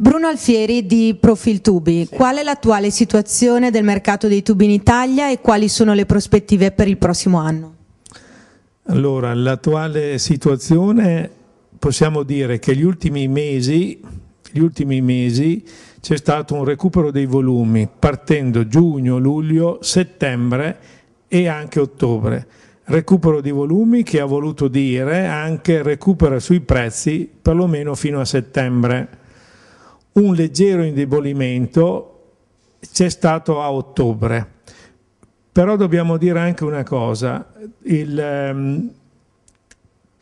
Bruno Alfieri di Profiltubi, sì. qual è l'attuale situazione del mercato dei tubi in Italia e quali sono le prospettive per il prossimo anno? Allora, l'attuale situazione possiamo dire che gli ultimi mesi, gli ultimi mesi c'è stato un recupero dei volumi partendo giugno, luglio, settembre e anche ottobre. Recupero di volumi che ha voluto dire anche recupero sui prezzi perlomeno fino a settembre un leggero indebolimento c'è stato a ottobre. Però dobbiamo dire anche una cosa, il, um,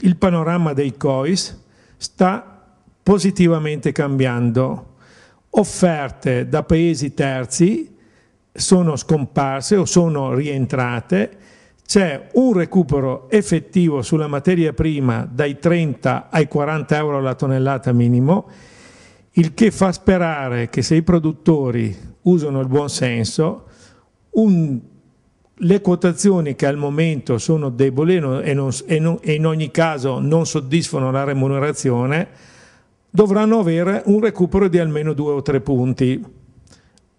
il panorama dei COIS sta positivamente cambiando. Offerte da paesi terzi sono scomparse o sono rientrate, c'è un recupero effettivo sulla materia prima dai 30 ai 40 euro alla tonnellata minimo il che fa sperare che se i produttori usano il buon senso, un, le quotazioni che al momento sono deboli e, non, e, non, e in ogni caso non soddisfano la remunerazione, dovranno avere un recupero di almeno due o tre punti.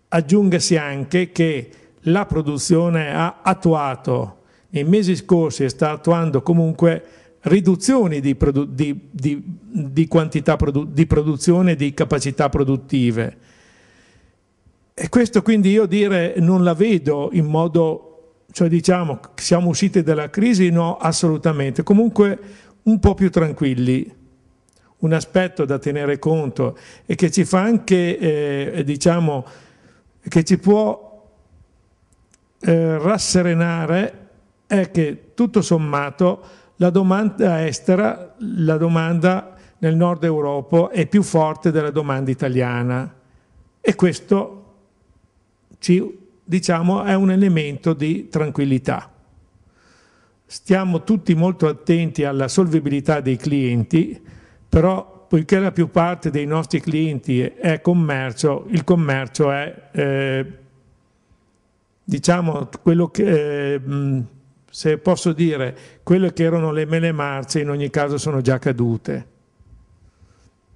Aggiungasi anche che la produzione ha attuato nei mesi scorsi e sta attuando comunque riduzioni di, di, di di quantità produ di produzione e di capacità produttive. E questo quindi io dire non la vedo in modo, cioè diciamo siamo usciti dalla crisi, no assolutamente, comunque un po' più tranquilli. Un aspetto da tenere conto e che ci fa anche, eh, diciamo, che ci può eh, rasserenare è che tutto sommato la domanda estera, la domanda nel nord Europa è più forte della domanda italiana e questo ci, diciamo, è un elemento di tranquillità. Stiamo tutti molto attenti alla solvibilità dei clienti, però poiché la più parte dei nostri clienti è commercio, il commercio è eh, diciamo quello che eh, mm, se posso dire quello che erano le mele marce in ogni caso sono già cadute.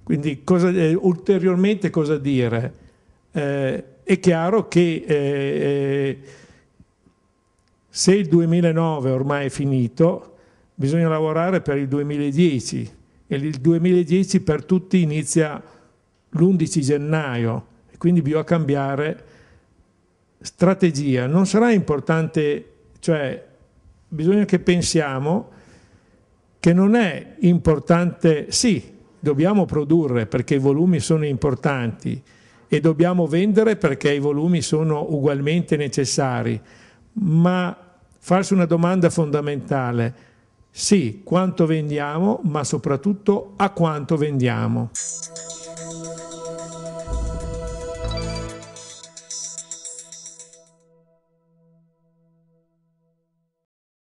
Quindi cosa, eh, ulteriormente cosa dire? Eh, è chiaro che eh, eh se il 2009 ormai è finito, bisogna lavorare per il 2010 e il 2010 per tutti inizia l'11 gennaio quindi bisogna cambiare strategia. Non sarà importante, cioè bisogna che pensiamo che non è importante, sì, dobbiamo produrre perché i volumi sono importanti e dobbiamo vendere perché i volumi sono ugualmente necessari, ma farsi una domanda fondamentale, sì, quanto vendiamo, ma soprattutto a quanto vendiamo.